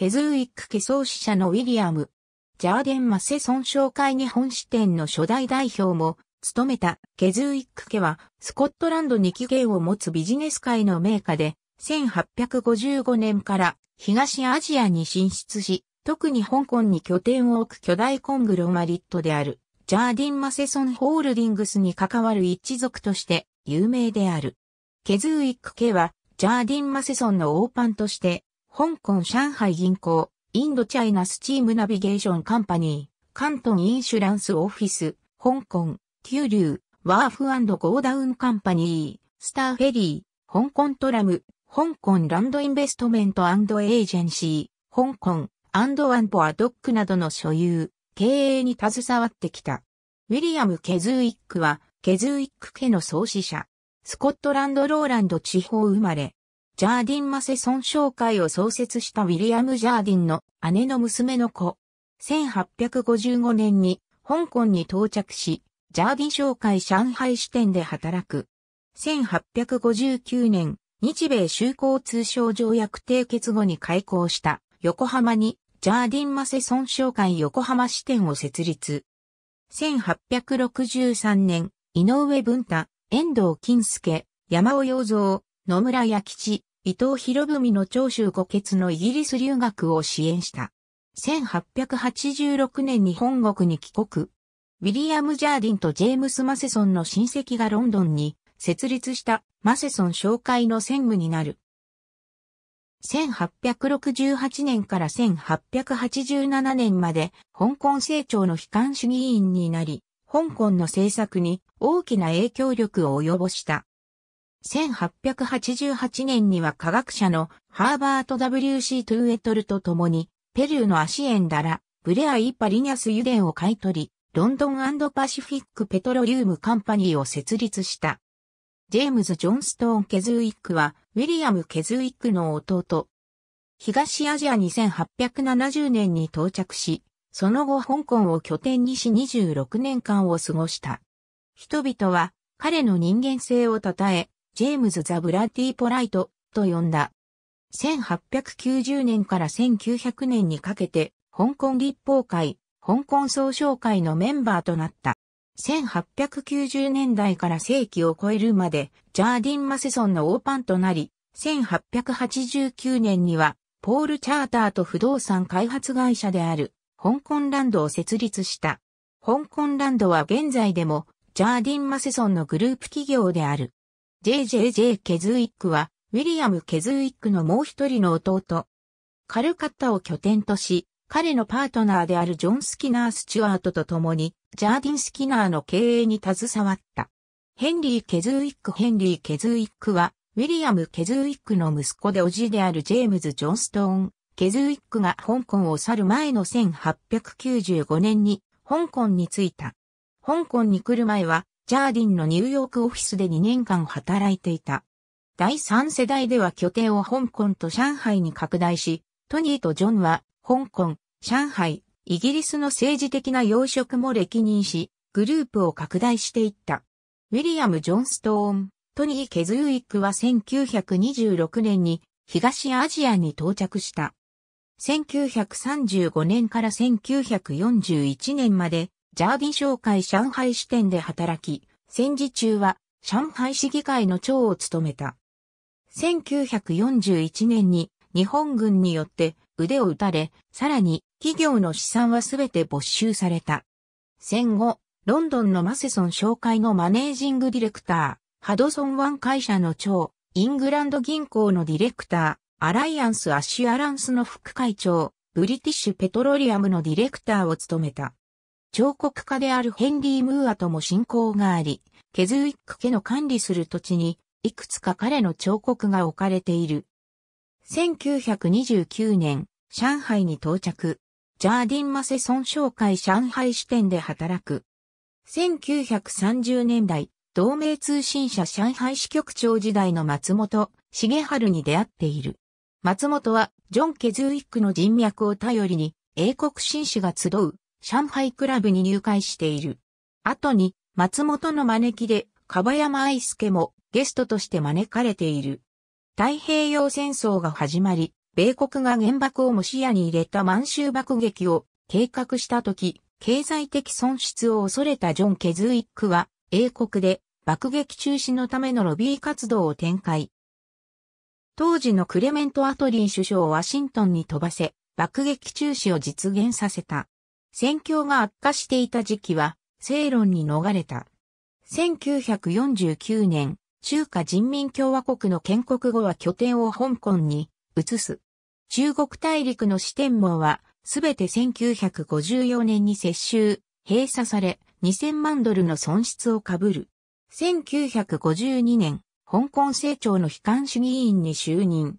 ケズーイック家創始者のウィリアム、ジャーデン・マセソン商会日本支店の初代代表も、務めたケズーイック家は、スコットランドに起源を持つビジネス界の名家で、1855年から東アジアに進出し、特に香港に拠点を置く巨大コングロマリットである、ジャーディン・マセソン・ホールディングスに関わる一族として有名である。ケズーイック家は、ジャーディン・マセソンの王パンとして、香港上海銀行、インドチャイナスチームナビゲーションカンパニー、関東インシュランスオフィス、香港、ュー、ワーフゴーダウンカンパニー、スターフェリー、香港トラム、香港ランドインベストメントエージェンシー、香港、アンドワンポアドックなどの所有、経営に携わってきた。ウィリアム・ケズーイックは、ケズーイック家の創始者、スコットランド・ローランド地方生まれ、ジャーディン・マセソン商会を創設したウィリアム・ジャーディンの姉の娘の子。1855年に香港に到着し、ジャーディン商会上海支店で働く。1859年、日米修好通商条約締結後に開港した横浜にジャーディン・マセソン商会横浜支店を設立。1863年、井上文太、遠藤金介、山尾洋蔵、野村弥吉、伊藤博文の長州五傑のイギリス留学を支援した。1886年に本国に帰国。ウィリアム・ジャーディンとジェームス・マセソンの親戚がロンドンに設立したマセソン紹介の専務になる。1868年から1887年まで香港政庁の悲観主義委員になり、香港の政策に大きな影響力を及ぼした。1888年には科学者のハーバート W.C. トゥーエトルと共に、ペルーのアシエンダラ、ブレアイ・パリニャス油田を買い取り、ロンドンパシフィック・ペトロリウム・カンパニーを設立した。ジェームズ・ジョンストーン・ケズウィックは、ウィリアム・ケズウィックの弟。東アジアに1870年に到着し、その後香港を拠点にし26年間を過ごした。人々は彼の人間性を称え、ジェームズ・ザ・ブラッディ・ポライトと呼んだ。1890年から1900年にかけて、香港立法会、香港総商会のメンバーとなった。1890年代から世紀を超えるまで、ジャーディン・マセソンのオーパンとなり、1889年には、ポール・チャーターと不動産開発会社である、香港ランドを設立した。香港ランドは現在でも、ジャーディン・マセソンのグループ企業である。JJJ ケズウィックは、ウィリアム・ケズウィックのもう一人の弟。カルカッタを拠点とし、彼のパートナーであるジョン・スキナー・スチュワートと共に、ジャーディン・スキナーの経営に携わった。ヘンリー・ケズウィックヘンリー・ケズウィックは、ウィリアム・ケズウィックの息子でおじであるジェームズ・ジョンストーン・ケズウィックが香港を去る前の1895年に香港に着いた。香港に来る前はジャーディンのニューヨークオフィスで2年間働いていた。第3世代では拠点を香港と上海に拡大し、トニーとジョンは、香港、上海、イギリスの政治的な要職も歴任し、グループを拡大していった。ウィリアム・ジョンストーン、トニー・ケズウィックは1926年に東アジアに到着した。1935年から1941年までジャーディ商会上海支店で働き、戦時中は上海市議会の長を務めた。1941年に日本軍によって腕を打たれ、さらに企業の資産はすべて没収された。戦後、ロンドンのマセソン紹介のマネージングディレクター、ハドソンワン会社の長、イングランド銀行のディレクター、アライアンス・アシュアランスの副会長、ブリティッシュ・ペトロリアムのディレクターを務めた。彫刻家であるヘンリー・ムーアとも親交があり、ケズウィック家の管理する土地に、いくつか彼の彫刻が置かれている。1929年、上海に到着。ジャーディン・マセソン商会上海支店で働く。1930年代、同盟通信社上海支局長時代の松本重春に出会っている。松本は、ジョン・ケズウィックの人脈を頼りに、英国紳士が集う上海クラブに入会している。後に、松本の招きで、樺山愛介もゲストとして招かれている。太平洋戦争が始まり、米国が原爆をも視野に入れた満州爆撃を計画した時、経済的損失を恐れたジョン・ケズウィックは、英国で爆撃中止のためのロビー活動を展開。当時のクレメント・アトリー首相をワシントンに飛ばせ、爆撃中止を実現させた。戦況が悪化していた時期は、正論に逃れた。1949年、中華人民共和国の建国後は拠点を香港に移す。中国大陸の四天網は、すべて1954年に接収、閉鎖され、2000万ドルの損失をかぶる。1952年、香港政庁の悲観主義委員に就任。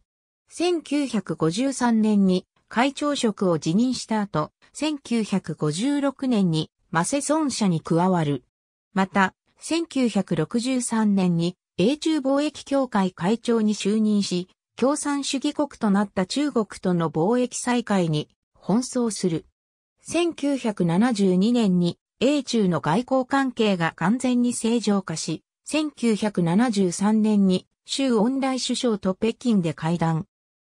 1953年に会長職を辞任した後、1956年にマセソン社に加わる。また、1963年に英中貿易協会会長に就任し、共産主義国となった中国との貿易再開に奔走する。1972年に英中の外交関係が完全に正常化し、1973年に州恩来首相と北京で会談。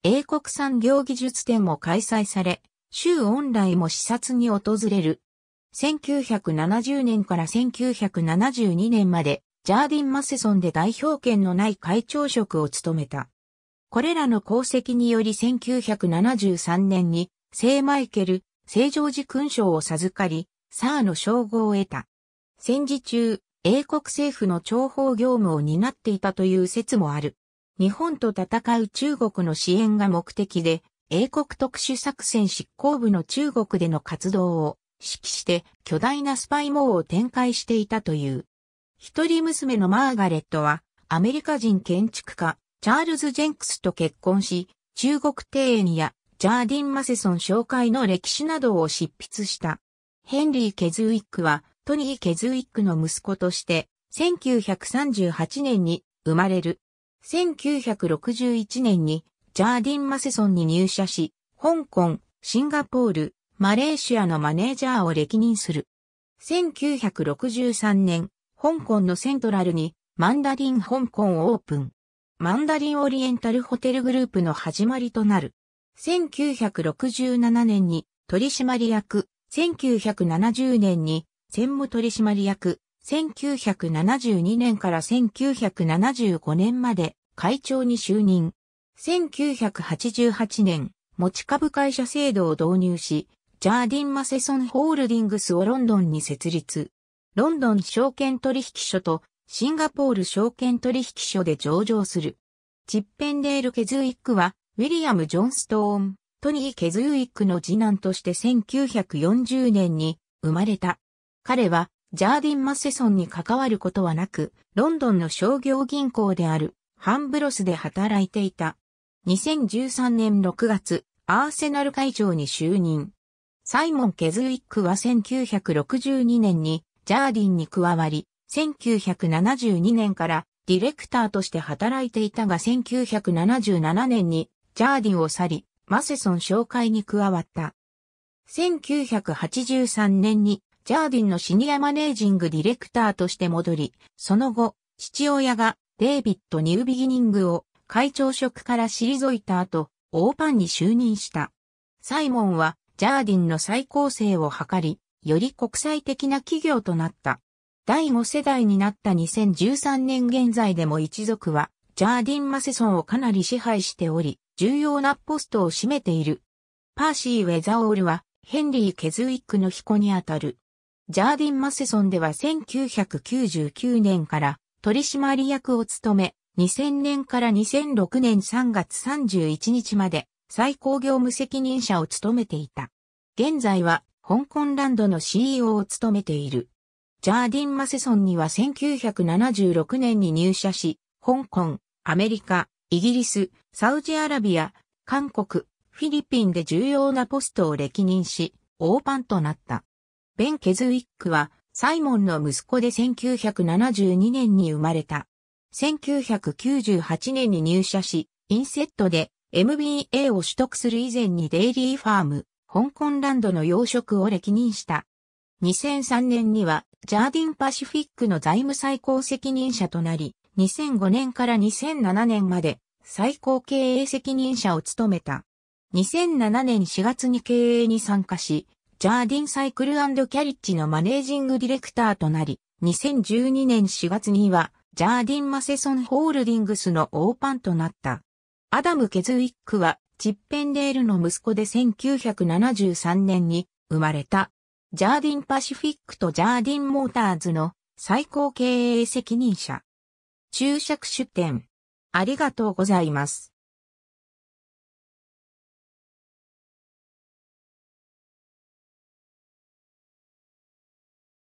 英国産業技術展も開催され、州恩来も視察に訪れる。1970年から1972年まで、ジャーディン・マセソンで代表権のない会長職を務めた。これらの功績により1973年に、聖マイケル、聖城寺勲章を授かり、サーの称号を得た。戦時中、英国政府の諜報業務を担っていたという説もある。日本と戦う中国の支援が目的で、英国特殊作戦執行部の中国での活動を指揮して巨大なスパイ網を展開していたという。一人娘のマーガレットはアメリカ人建築家チャールズ・ジェンクスと結婚し、中国庭園やジャーディン・マセソン紹介の歴史などを執筆した。ヘンリー・ケズウィックはトニー・ケズウィックの息子として1938年に生まれる。1961年にジャーディン・マセソンに入社し、香港、シンガポール、マレーシアのマネージャーを歴任する。1963年、香港のセントラルにマンダリン香港オープン。マンダリンオリエンタルホテルグループの始まりとなる。1967年に取締役、1970年に専務取締役、1972年から1975年まで会長に就任。1988年、持ち株会社制度を導入し、ジャーディン・マセソン・ホールディングスをロンドンに設立。ロンドン証券取引所とシンガポール証券取引所で上場する。チッペンデール・ケズウィックは、ウィリアム・ジョンストーン、トニー・ケズウィックの次男として1940年に生まれた。彼はジャーディン・マセソンに関わることはなく、ロンドンの商業銀行であるハンブロスで働いていた。2013年6月、アーセナル会長に就任。サイモン・ケズウィックは1962年にジャーディンに加わり、1972年からディレクターとして働いていたが1977年にジャーディンを去り、マセソン紹介に加わった。1983年にジャーディンのシニアマネージングディレクターとして戻り、その後、父親がデイビッド・ニュービギニングを会長職から退いた後、オーパンに就任した。サイモンはジャーディンの再構成を図り、より国際的な企業となった。第5世代になった2013年現在でも一族は、ジャーディン・マセソンをかなり支配しており、重要なポストを占めている。パーシー・ウェザオールは、ヘンリー・ケズウィックの彦にあたる。ジャーディン・マセソンでは1999年から取締役を務め、2000年から2006年3月31日まで最高業務責任者を務めていた。現在は香港ランドの CEO を務めている。ジャーディン・マセソンには1976年に入社し、香港、アメリカ、イギリス、サウジアラビア、韓国、フィリピンで重要なポストを歴任し、大パンとなった。ベン・ケズウィックは、サイモンの息子で1972年に生まれた。1998年に入社し、インセットで MBA を取得する以前にデイリーファーム、香港ランドの養殖を歴任した。2003年には、ジャーディンパシフィックの財務最高責任者となり、2005年から2007年まで最高経営責任者を務めた。2007年4月に経営に参加し、ジャーディンサイクルキャリッジのマネージングディレクターとなり、2012年4月には、ジャーディン・マセソンホールディングスのオーパンとなった。アダム・ケズウィックは、チッペンデールの息子で1973年に生まれた。ジャーディン・パシフィックとジャーディン・モーターズの最高経営責任者。注釈出典。ありがとうございます。